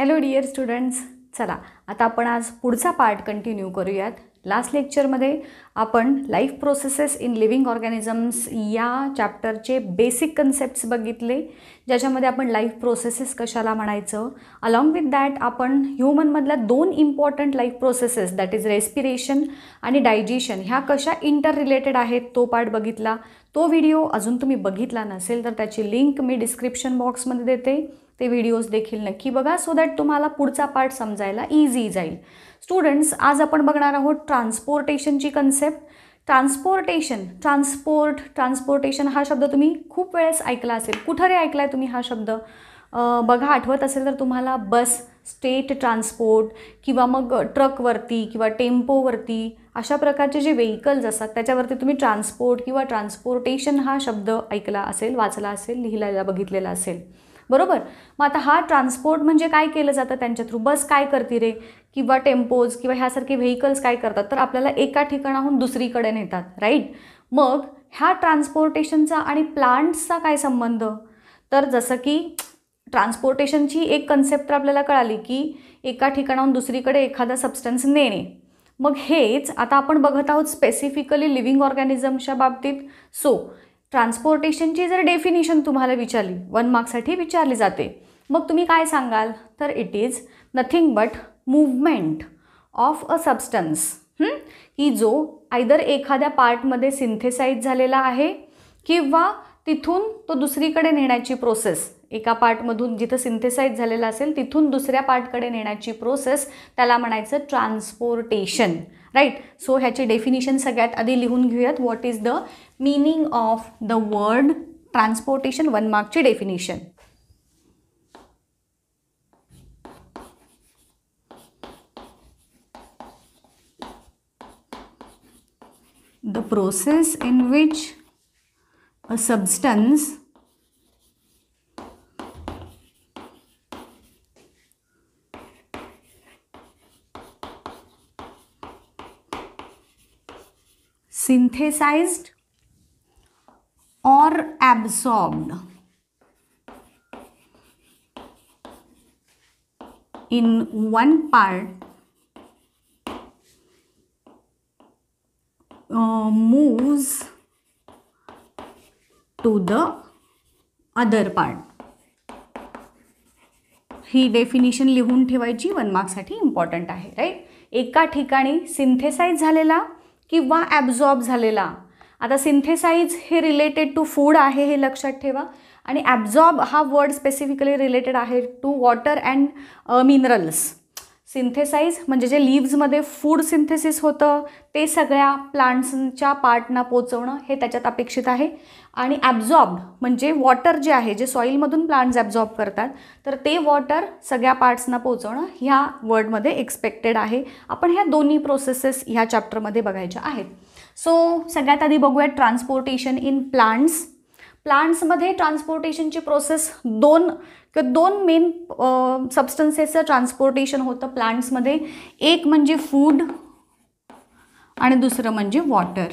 Hello dear students चला आता आपण आज पुढचा पार्ट कंटिन्यू करूयात लास्ट लेक्चरमध्ये आपण life processes in living organisms या चॅप्टरचे बेसिक कन्सेप्ट्स बघितले ज्याच्यामध्ये आपण लाईफ प्रोसेसेस कशाला म्हणायचं अलॉंग विथ दॅट आपण ह्युमनमधल्या दोन important life processes that is respiration आणि डायजेशन ह्या कशा इंटर रिलेटेड आहेत तो पार्ट बघितला तो व्हिडिओ अजून तुम्ही बघितला नसेल तर त्याची लिंक मी डिस्क्रिप्शन बॉक्समध्ये देते ते व्हिडिओज देखील नक्की बघा सो दॅट तुम्हाला पुढचा पार्ट समजायला इझी जाईल स्टुडंट्स आज आपण बघणार आहोत ट्रान्सपोर्टेशनची कन्सेप्ट ट्रान्सपोर्टेशन ट्रान्सपोर्ट ट्रान्सपोर्टेशन हा शब्द तुम्ही खूप वेळेस ऐकला असेल कुठं रे ऐकला आहे तुम्ही हा शब्द बघा आठवत असेल तर तुम्हाला बस स्टेट ट्रान्सपोर्ट किंवा मग ट्रकवरती किंवा टेम्पोवरती अशा प्रकारचे जे व्हेकल्स असतात त्याच्यावरती तुम्ही ट्रान्सपोर्ट किंवा ट्रान्सपोर्टेशन हा शब्द ऐकला असेल वाचला असेल लिहिलेला बघितलेला असेल बरोबर मग आता हा ट्रान्सपोर्ट म्हणजे काय केलं जातं त्यांच्या थ्रू बस काय करते रे किंवा टेम्पोज किंवा ह्यासारखे व्हेकल्स काय करतात तर आपल्याला एका ठिकाणाहून दुसरीकडे नेतात राईट मग ह्या ट्रान्सपोर्टेशनचा आणि प्लांट्सचा काय संबंध तर जसं की ट्रान्सपोर्टेशनची एक कन्सेप्ट तर आपल्याला कळाली की एका ठिकाणाहून दुसरीकडे एखादा सबस्टन्स नेणे मग हेच आता आपण बघत आहोत स्पेसिफिकली लिव्हिंग ऑर्गॅनिझमच्या बाबतीत सो ट्रान्सपोर्टेशनची जर डेफिनेशन तुम्हाला विचारली वन मार्कसाठी विचारली जाते मग तुम्ही काय सांगाल तर it is nothing but movement of a substance की जो आयदर एखाद्या पार्टमध्ये सिंथेसाइज झालेला आहे किंवा तिथून तो दुसरीकडे नेण्याची प्रोसेस एका पार्टमधून जिथं सिंथेसाईज झालेला असेल तिथून दुसऱ्या पार्टकडे नेण्याची प्रोसेस त्याला म्हणायचं ट्रान्सपोर्टेशन राईट सो ह्याचे डेफिनेशन सगळ्यात आधी लिहून घेऊयात what is the meaning of the word transportation one mark ची definition. The process in which a substance synthesized absorbed in one part uh, moves to the other part. ही definition लिहून ठेवायची one मार्कसाठी important आहे right एका ठिकाणी सिंथेसाईज झालेला किंवा ॲब्झॉर्ब झालेला आता सिंथेसाईज हे रिलेटेड टू फूड आहे हे लक्षात ठेवा आणि ॲब्झॉर्ब हा वर्ड स्पेसिफिकली रिलेटेड आहे to water and minerals synthesize म्हणजे जे लिव्जमध्ये फूड सिंथेसिस होतं ते सगळ्या प्लांट्सच्या पार्टना पोचवणं हे त्याच्यात अपेक्षित आहे आणि ॲब्झॉर्ब म्हणजे वॉटर जे आहे जे सॉईलमधून प्लांट्स ॲब्झॉर्ब करतात तर ते वॉटर सगळ्या पार्ट्सना पोचवणं ह्या वर्डमध्ये एक्सपेक्टेड आहे आपण ह्या दोन्ही प्रोसेसेस ह्या चॅप्टरमध्ये बघायच्या आहेत सो सगळ्यात आधी बघूयात ट्रान्सपोर्टेशन इन प्लांट्स प्लांट्समध्ये ट्रान्सपोर्टेशनची प्रोसेस दोन किंवा दोन मेन सबस्टन्सेसचं ट्रान्सपोर्टेशन होतं प्लांट्समध्ये एक म्हणजे फूड आणि दुसरं म्हणजे वॉटर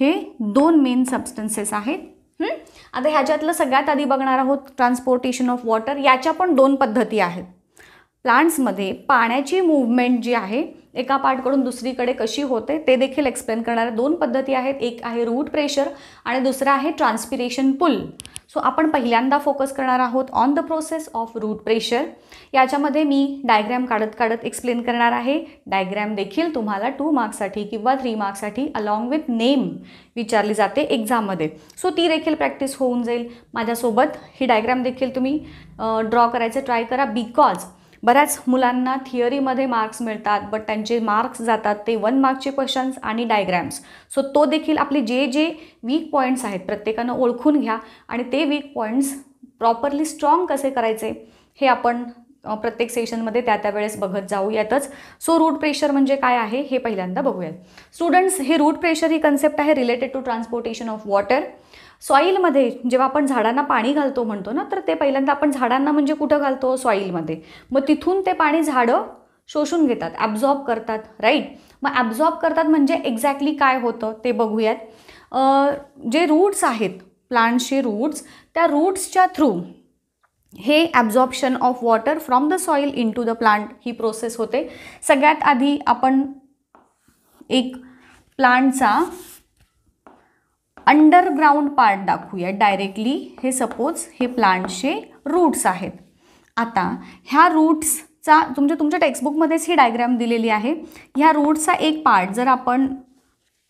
हे दोन मेन सबस्टन्सेस आहेत आता ह्याच्यातलं सगळ्यात आधी बघणार आहोत ट्रान्सपोर्टेशन ऑफ वॉटर याच्या पण दोन पद्धती आहेत प्लांट्समध्ये पाण्याची मूवमेंट जी आहे एका पार्टकडून दुसरीकडे कशी होते ते देखील एक्सप्लेन करणाऱ्या दोन पद्धती आहेत एक आहे रूट प्रेशर आणि दुसरं आहे ट्रान्सपिरेशन पुल सो आपण पहिल्यांदा फोकस करणार आहोत on the process of root pressure याच्यामध्ये मी डायग्रॅम काढत काढत एक्सप्लेन करणार आहे डायग्रॅम देखील तुम्हाला टू मार्क्ससाठी किंवा थ्री मार्क्ससाठी अलॉंग विथ नेम विचारली जाते एक्झाममध्ये सो ती देखील प्रॅक्टिस होऊन जाईल माझ्यासोबत ही डायग्रॅम देखील तुम्ही ड्रॉ करायचं ट्राय करा बिकॉज बऱ्याच मुलांना थिअरीमध्ये मार्क्स मिळतात बट त्यांचे मार्क्स जातात ते वन मार्क्सचे क्वेश्चन्स आणि डायग्रॅम्स सो तो देखील आपले जे जे वीक पॉईंट्स आहेत प्रत्येकानं ओळखून घ्या आणि ते वीक पॉईंट्स प्रॉपरली स्ट्रॉंग कसे करायचे हे आपण प्रत्येक सेशनमध्ये त्या त्यावेळेस बघत जाऊयातच सो रूट प्रेशर म्हणजे काय आहे हे पहिल्यांदा बघूयात स्टुडंट्स हे रूट प्रेशर ही कन्सेप्ट आहे related to transportation of water सॉईलमध्ये जेव्हा आपण झाडांना पाणी घालतो म्हणतो ना तर ते पहिल्यांदा आपण झाडांना म्हणजे कुठं घालतो सॉईलमध्ये मग तिथून ते पाणी झाडं शोषून घेतात ॲब्झॉर्ब करतात राईट मग ॲब्झॉर्ब करतात म्हणजे एक्झॅक्टली काय होतं ते बघूयात जे रूट्स आहेत प्लांटचे रूट्स त्या रूट्सच्या थ्रू हे absorption of water from the soil into the plant ही प्रोसेस होते सगळ्यात आधी आपण एक प्लांटचा अंडरग्राउंड पार्ट दाखवूया डायरेक्टली हे सपोज हे प्लांटचे रूट्स आहेत आता ह्या रूट्सचा म्हणजे तुमच्या तुमच्या टेक्स्टबुकमध्येच ही डायग्राम दिलेली आहे ह्या रूट्सचा एक पार्ट जर आपण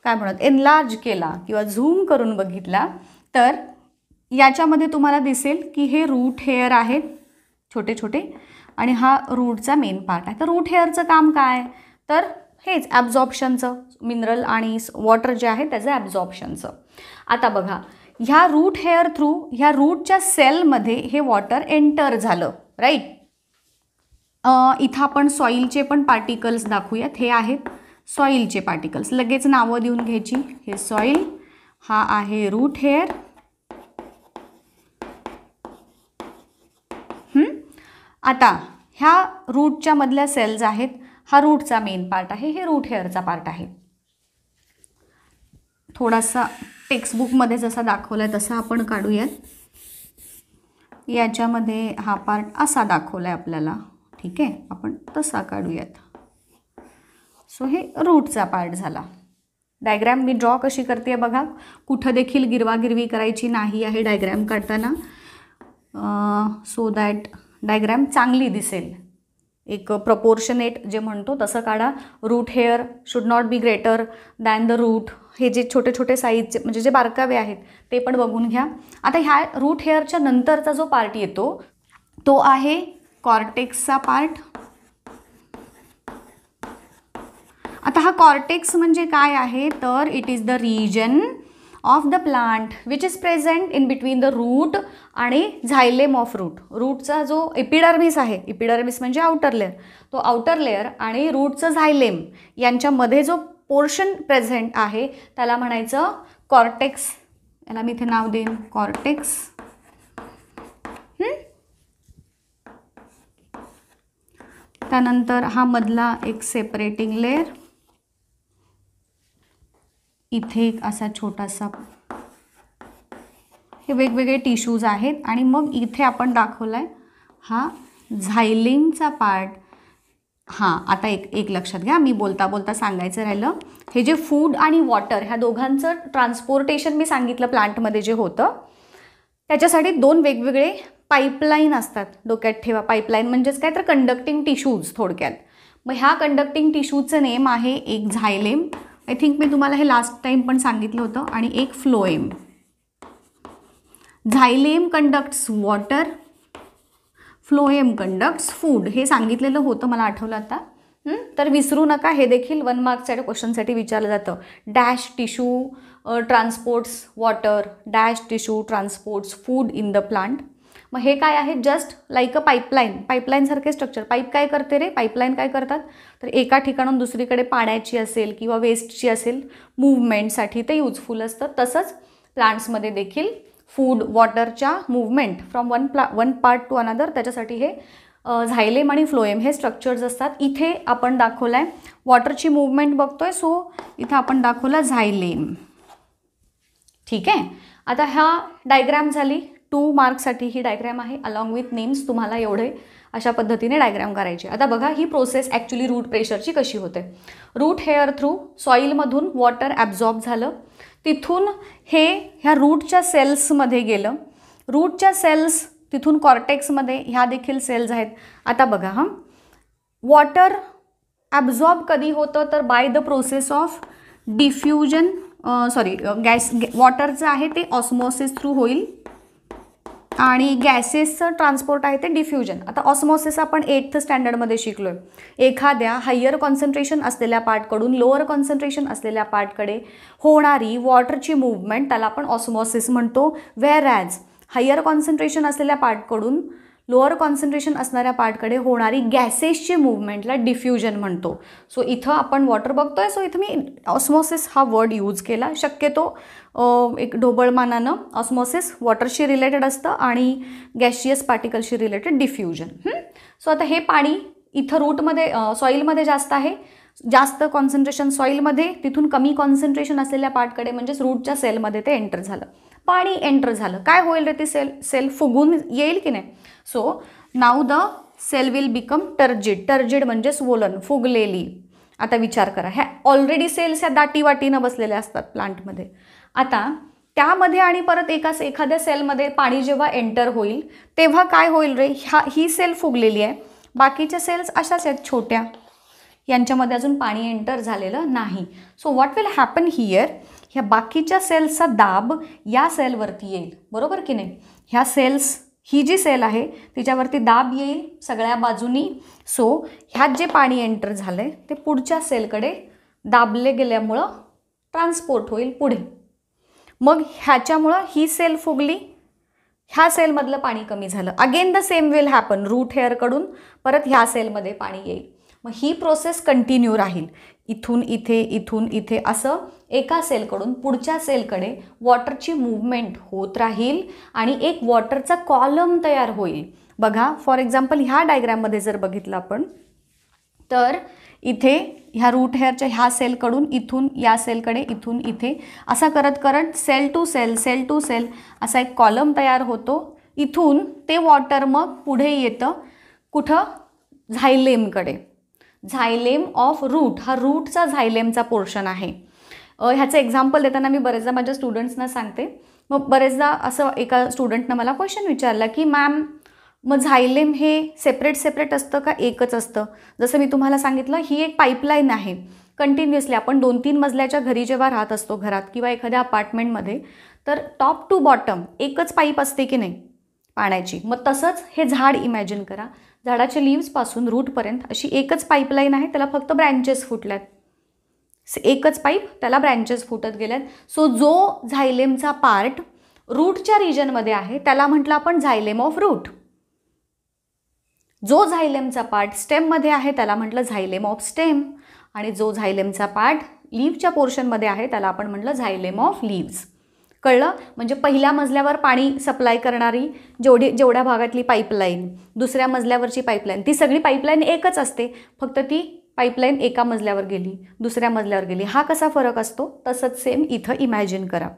काय म्हणत एनलार्ज केला किंवा झूम करून बघितला तर याच्यामध्ये तुम्हाला दिसेल की हे रूट हेअर आहेत छोटे छोटे आणि हा रूटचा मेन पार्ट आहे तर रूट हेअरचं काम काय तर हेच ॲब्झॉर्प्शनचं मिनरल आणि वॉटर जे आहे त्याचं ॲब्झॉर्प्शनचं आता बघा ह्या रूट हेअर थ्रू ह्या रूटच्या सेलमध्ये हे वॉटर एंटर झालं राईट इथं आपण सॉईलचे पण पार्टिकल्स दाखवूयात हे आहेत सॉईलचे पार्टिकल्स लगेच नावं देऊन घ्यायची हे सॉईल हा आहे रूट हेअर आता ह्या रूटच्या मधल्या सेल्स आहेत हा रूटचा मेन पार्ट आहे हे रूट हेअरचा पार्ट आहे थोडासा टेक्स्टबुकमध्ये जसा दाखवला आहे तसा आपण काढूयात याच्यामध्ये हा पार्ट असा दाखवला आहे आपल्याला ठीक आहे आपण तसा काढूयात सो हे रूटचा पार्ट झाला डायग्रॅम मी ड्रॉ कशी करते बघा कुठं देखील गिरवागिरवी करायची नाही आहे डायग्रॅम काढताना सो दॅट डायग्रॅम चांगली दिसेल एक प्रपोर्शनेट जे म्हणतो तसं काढा root hair should not be greater than the root हे जे छोटे छोटे साईजचे म्हणजे जे बारकावे आहेत ते पण बघून घ्या आता ह्या रूट हेअरच्या नंतरचा जो पार्ट येतो तो आहे कॉर्टेक्सचा पार्ट आता हा कॉर्टेक्स म्हणजे काय आहे तर it is the region of the plant which is present in between the root आणि झायलेम ऑफ रूट रूटचा जो एपिडर्मिस आहे एपिडर्मिस म्हणजे आउटर लेअर तो आउटर लेअर आणि रूटचं झायलेम यांच्यामध्ये जो पोर्शन प्रेझेंट आहे त्याला म्हणायचं कॉर्टेक्स याला मी इथे नाव देईन कॉर्टेक्स त्यानंतर हा मधला एक सेपरेटिंग लेअर इथे एक असा छोटासा हे वेगवेगळे टिश्यूज आहेत आणि मग इथे आपण दाखवला आहे हा झायलेमचा पार्ट हां आता एक एक लक्षात घ्या मी बोलता बोलता सांगायचं राहिलं हे जे फूड आणि वॉटर ह्या दोघांचं ट्रान्सपोर्टेशन मी सांगितलं प्लांटमध्ये जे होतं त्याच्यासाठी दोन वेगवेगळे पाईपलाईन असतात डोक्यात ठेवा पाईपलाईन म्हणजेच काय तर कंडक्टिंग टिश्यूज थोडक्यात मग ह्या कंडक्टिंग टिश्यूजचं नेम आहे एक झायलेम आय थिंक मी तुम्हाला हे लास्ट टाईम पण सांगितलं होतं आणि एक phloem xylem conducts water phloem conducts food हे सांगितलेलं होतं मला आठवलं आता तर विसरू नका हे देखील वन मार्क्सच्या क्वेश्चनसाठी विचारलं जातं dash tissue transports water dash tissue transports food in the plant मग हे काय आहे जस्ट लाईक अ पाईपलाईन पाईपलाईनसारखे स्ट्रक्चर पाईप काय करते रे पाईपलाईन काय करतात तर एका ठिकाणून दुसरीकडे पाण्याची असेल किंवा वेस्टची असेल मुवमेंटसाठी ते युजफुल असतं तसंच प्लांट्समध्ये देखील फूड वॉटरच्या मुवमेंट फ्रॉम वन प्ला वन पार्ट टू अनदर त्याच्यासाठी हे झायलेम आणि फ्लोएम हे स्ट्रक्चर्स असतात इथे आपण दाखवला आहे वॉटरची मुवमेंट बघतोय सो इथं आपण दाखवला झायलेम ठीक आहे आता ह्या डायग्रॅम झाली टू मार्कसाठी ही डायग्रॅम आहे अलॉंग विथ नेम्स तुम्हाला एवढे अशा पद्धतीने डायग्रॅम करायची आता बघा ही प्रोसेस ॲक्च्युली रूट प्रेशरची कशी होते रूट हेअर थ्रू सॉईलमधून वॉटर ॲब्झॉर्ब झालं तिथून हे ह्या रूटच्या सेल्समध्ये गेलं रूटच्या सेल्स तिथून कॉर्टेक्समध्ये ह्या देखील सेल्स आहेत आता बघा हां वॉटर ॲब्झॉर्ब कधी होतं तर by the process of diffusion sorry gas जे आहे ते ऑस्मोसिस थ्रू होईल आणि गॅसेसचं ट्रान्सपोर्ट आहे ते डिफ्युजन आता ऑस्मॉसिस आपण एट्थ स्टँडर्डमध्ये शिकलो आहे एखाद्या हायर कॉन्सन्ट्रेशन असलेल्या पार्टकडून लोअर कॉन्सन्ट्रेशन असलेल्या पार्टकडे होणारी वॉटरची मुवमेंट त्याला आपण ऑस्मॉसिस म्हणतो वेअर ॲज हायर कॉन्सन्ट्रेशन असलेल्या पार्टकडून लोअर कॉन्सन्ट्रेशन असणाऱ्या पार्टकडे होणारी गॅसेसची मुवमेंटला डिफ्युजन म्हणतो सो इथं आपण वॉटर बघतोय सो इथं मी ऑस्मोसिस हा वर्ड यूज केला शक्यतो एक ढोबळमानानं ऑस्मोसिस वॉटरशी रिलेटेड असतं आणि गॅशियस पार्टिकलशी रिलेटेड डिफ्युजन सो आता हे पाणी इथं रूटमध्ये सॉईलमध्ये जास्त आहे जास्त कॉन्सन्ट्रेशन सॉईलमध्ये तिथून कमी कॉन्सन्ट्रेशन असलेल्या पार्टकडे म्हणजेच रूटच्या सेलमध्ये ते एंटर झालं पाणी एंटर झालं काय होईल रे ते सेल सेल फुगून येईल की नाही so now the cell will become turgid turgid म्हणजेच वोलन फुगलेली आता विचार करा ह्या ऑलरेडी सेल्स ह्या वाटीनं बसलेल्या असतात प्लांटमध्ये आता त्यामध्ये आणि परत एका एखाद्या सेलमध्ये पाणी जेव्हा एंटर होईल तेव्हा काय होईल रे ह्या ही सेल फुगलेली आहे बाकीच्या सेल्स अशाच आहेत छोट्या यांच्यामध्ये अजून पाणी एंटर झालेलं नाही so what will happen here ह्या बाकीच्या सेल्सचा दाब या सेलवरती येईल बरोबर की नाही ह्या सेल्स ही जी सेल आहे तिच्यावरती दाब येईल सगळ्या बाजूनी सो ह्यात जे पाणी एंटर झालं आहे ते पुढच्या सेलकडे दाबले गेल्यामुळं ट्रान्सपोर्ट होईल पुढे मग ह्याच्यामुळं ही सेल फुगली ह्या सेलमधलं पाणी कमी झालं again the same will happen root हेअरकडून परत ह्या सेलमध्ये पाणी येईल मग ही प्रोसेस कंटिन्यू राहील इथून इथे इथून इथे असं एका सेलकडून पुढच्या सेलकडे वॉटरची मूवमेंट होत राहील आणि एक वॉटरचा कॉलम तयार होईल बघा फॉर एक्झाम्पल ह्या डायग्राममध्ये जर बघितलं आपण तर इथे ह्या रूट हेअरच्या ह्या सेलकडून इथून या सेलकडे इथून इथे असा करत करत cell to cell cell to cell असा एक कॉलम तयार होतो इथून ते वॉटर मग पुढे येतं कुठं झायलेमकडे झायलेम ऑफ रूट हा रूटचा झायलेमचा पोर्शन आहे ह्याचं एक्झाम्पल देताना मी बरेचदा माझ्या स्टुडंट्सना सांगते मग बरेचदा असं एका स्टुडंटनं मला क्वेश्चन विचारला की मॅम मग झायलेम हे सेपरेट सेपरेट असतं का एकच असतं जसं मी तुम्हाला सांगितलं ही एक पाईपलाईन आहे कंटिन्युअसली आपण दोन तीन मजल्याच्या घरी जेव्हा राहत असतो घरात किंवा एखाद्या अपार्टमेंटमध्ये तर टॉप टू बॉटम एकच पाईप असते की नाही पाण्याची मग तसंच हे झाड इमॅजिन करा झाडाच्या लिव्सपासून रूटपर्यंत अशी एकच पाईपलाईन आहे त्याला फक्त ब्रँचेस फुटल्यात एकच पाईप त्याला ब्रँचेस फुटत गेल्यात सो जो झायलेमचा पार्ट रूटच्या रिजनमध्ये आहे त्याला म्हटलं आपण झायलेम ऑफ रूट जो झायलेमचा पार्ट स्टेममध्ये आहे त्याला म्हटलं झायलेम ऑफ स्टेम आणि जो झायलेमचा पार्ट लीव्हच्या पोर्शनमध्ये आहे त्याला आपण म्हटलं झायलेम ऑफ लीव्स कळलं म्हणजे पहिल्या मजल्यावर पाणी सप्लाय करणारी जेवढी जेवढ्या भागातली पाईपलाईन दुसऱ्या मजल्यावरची पाईपलाईन ती सगळी पाईपलाईन एकच असते फक्त ती पाईपलाईन एका मजल्यावर गेली दुसऱ्या मजल्यावर गेली हा कसा फरक असतो तसंच सेम इथं इमॅजिन करा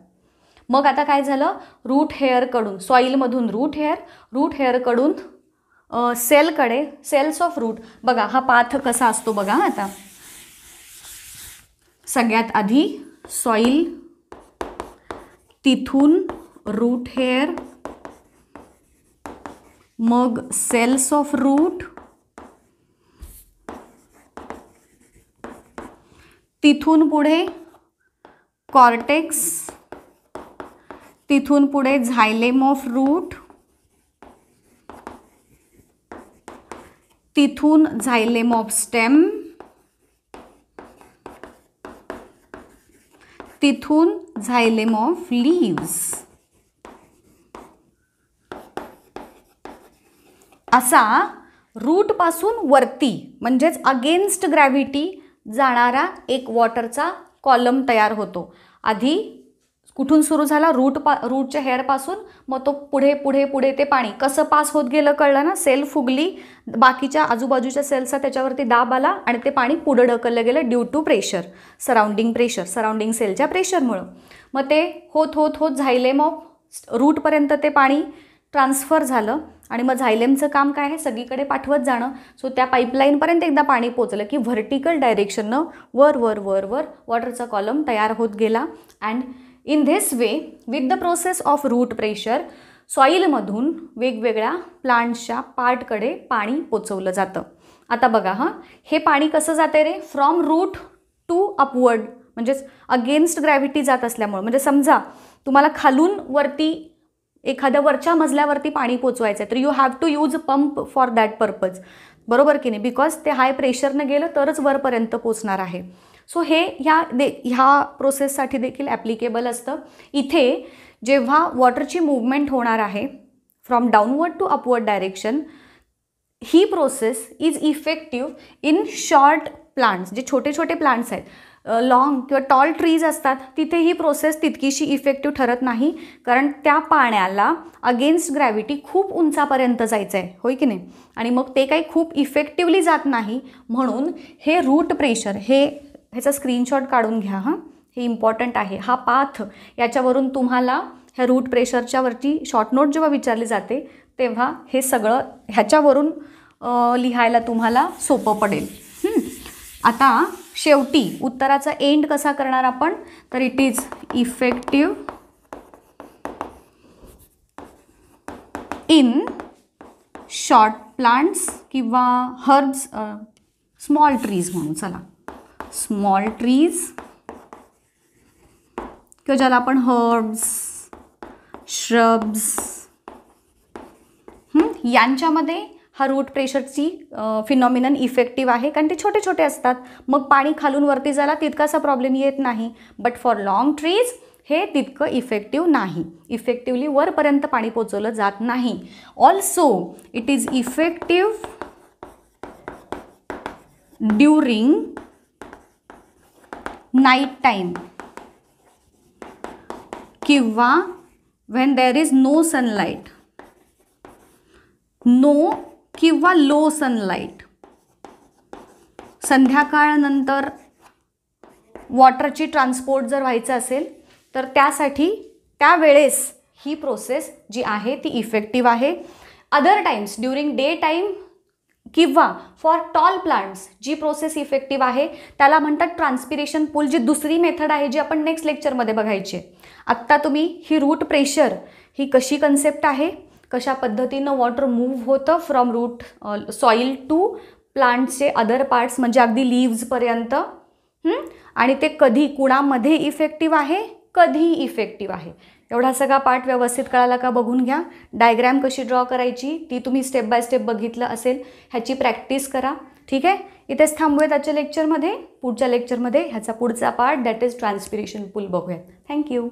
मग आता काय झालं रूट हेअरकडून सॉईलमधून रूट हेअर रूट हेअरकडून सेलकडे सेल्स ऑफ रूट बघा हा पाथ कसा असतो बघा आता सगळ्यात आधी सॉईल तिथून रूट हेअर मग सेल्स ऑफ रूट तिथून पुढे कॉर्टेक्स तिथून पुढे झायलेम ऑफ रूट तिथून झायलेम ऑफ स्टेम तिथून झायलेम ऑफ लीव्स असा रूट पासून वरती म्हणजेच अगेन्स्ट ग्रॅव्हिटी जाणारा एक वॉटरचा कॉलम तयार होतो आधी कुठून सुरू झाला रूट पा रूटच्या हेअरपासून मग तो पुढे पुढे पुढे ते पाणी कसं पास होत गेलं कळलं ना सेल फुगली बाकीच्या आजूबाजूच्या सेलचा त्याच्यावरती दाब आला आणि ते पाणी पुढं ढकललं गेलं due to pressure surrounding pressure surrounding सेलच्या प्रेशरमुळं मग ते होत होत होत झायलेम ऑफ रूटपर्यंत ते पाणी ट्रान्सफर झालं आणि मग झायलेमचं काम काय आहे सगळीकडे पाठवत जाणं सो त्या पाईपलाईनपर्यंत एकदा पाणी पोचलं की व्हर्टिकल डायरेक्शननं वर वर वर वर वॉटरचा कॉलम तयार होत गेला and in this way with the process of root pressure सॉईलमधून वेगवेगळ्या प्लांट्सच्या पार्टकडे पाणी पोचवलं जातं आता बघा हां हे पाणी कसं आहे रे फ्रॉम रूट टू अपवर्ड म्हणजेच अगेन्स्ट ग्रॅव्हिटी जात असल्यामुळं म्हणजे समजा तुम्हाला खालून वरती एखाद्या वरच्या मजल्यावरती पाणी पोचवायचं आहे तर you have to use pump for that purpose बरोबर की नाही बिकॉज ते हाय प्रेशरनं गेलं तरच वरपर्यंत पोचणार आहे सो हे ह्या दे ह्या प्रोसेससाठी देखील ॲप्लिकेबल असतं इथे जेव्हा वॉटरची मूवमेंट होणार आहे from downward to upward direction ही process is effective in short plants जे छोटे छोटे प्लांट्स आहेत लॉंग किंवा टॉल ट्रीज असतात तिथे ही प्रोसेस तितकीशी इफेक्टिव्ह ठरत नाही कारण त्या पाण्याला अगेन्स्ट ग्रॅव्हिटी खूप उंचापर्यंत जायचं आहे होय की नाही आणि मग ते काही खूप इफेक्टिवली जात नाही म्हणून हे रूट प्रेशर हे ह्याचा स्क्रीनशॉट काढून घ्या हां हे इम्पॉर्टंट आहे हा पाथ याच्यावरून तुम्हाला ह्या रूट प्रेशरच्यावरची शॉर्ट नोट जेव्हा विचारली जाते तेव्हा हे सगळं ह्याच्यावरून लिहायला तुम्हाला सोपं पडेल आता शेवटी उत्तराचा एंड कसा करणार आपण तर it is effective in short plants किंवा हर्ब्स स्मॉल ट्रीज म्हणून चला स्मॉल ट्रीज किंवा ज्याला आपण हर्ब्स श्रब्स यांच्यामध्ये हा रूट प्रेशरची फिनॉमिनन इफेक्टिव्ह आहे कारण ते छोटे छोटे असतात मग पाणी खालून वरती जायला तितकासा प्रॉब्लेम येत नाही बट फॉर लाँग ट्रीज हे तितकं इफेक्टिव्ह नाही इफेक्टिवली वरपर्यंत पाणी पोचवलं जात नाही also it is effective during night time किंवा when there is no sunlight no किंवा लो सनलाईट संध्याकाळनंतर वॉटरची ट्रान्सपोर्ट जर व्हायचं असेल तर त्यासाठी त्यावेळेस ही प्रोसेस जी आहे ती इफेक्टिव्ह आहे other times during day time किंवा फॉर टॉल प्लांट्स जी प्रोसेस इफेक्टिव्ह आहे त्याला म्हणतात ट्रान्सपिरेशन पूल जी दुसरी मेथड आहे जी आपण नेक्स्ट लेक्चरमध्ये बघायची आत्ता तुम्ही ही रूट प्रेशर ही कशी कन्सेप्ट आहे कशा पद्धतीनं वॉटर मूव्ह होतं फ्रॉम रूट सॉईल टू प्लांट्सचे अदर पार्ट्स म्हणजे अगदी लीव्जपर्यंत आणि ते कधी कुणामध्ये इफेक्टिव्ह आहे कधी इफेक्टिव्ह आहे एवढा सगळा पाठ व्यवस्थित कळाला का बघून घ्या डायग्रॅम कशी ड्रॉ करायची ती तुम्ही स्टेप बाय स्टेप बघितलं असेल ह्याची प्रॅक्टिस करा ठीक आहे इथेच थांबूयात आजच्या लेक्चरमध्ये पुढच्या लेक्चरमध्ये ह्याचा पुढचा part that is transpiration pull बघूयात थँक्यू